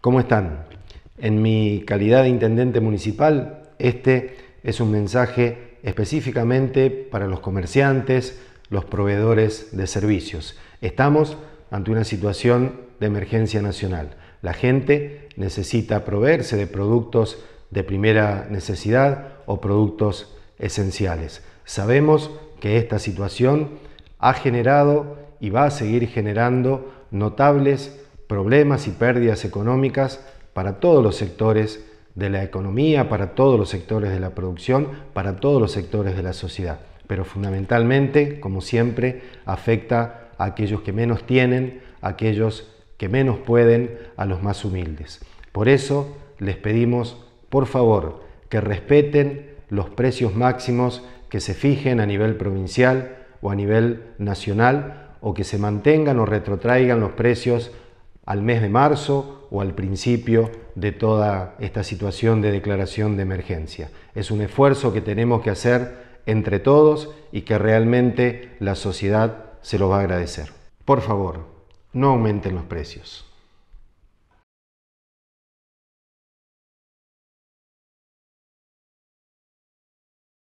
¿Cómo están? En mi calidad de intendente municipal, este es un mensaje específicamente para los comerciantes, los proveedores de servicios. Estamos ante una situación de emergencia nacional. La gente necesita proveerse de productos de primera necesidad o productos esenciales. Sabemos que esta situación ha generado y va a seguir generando notables problemas y pérdidas económicas para todos los sectores de la economía, para todos los sectores de la producción, para todos los sectores de la sociedad. Pero fundamentalmente, como siempre, afecta a aquellos que menos tienen, a aquellos que menos pueden, a los más humildes. Por eso les pedimos, por favor, que respeten los precios máximos que se fijen a nivel provincial o a nivel nacional o que se mantengan o retrotraigan los precios al mes de marzo o al principio de toda esta situación de declaración de emergencia. Es un esfuerzo que tenemos que hacer entre todos y que realmente la sociedad se lo va a agradecer. Por favor, no aumenten los precios.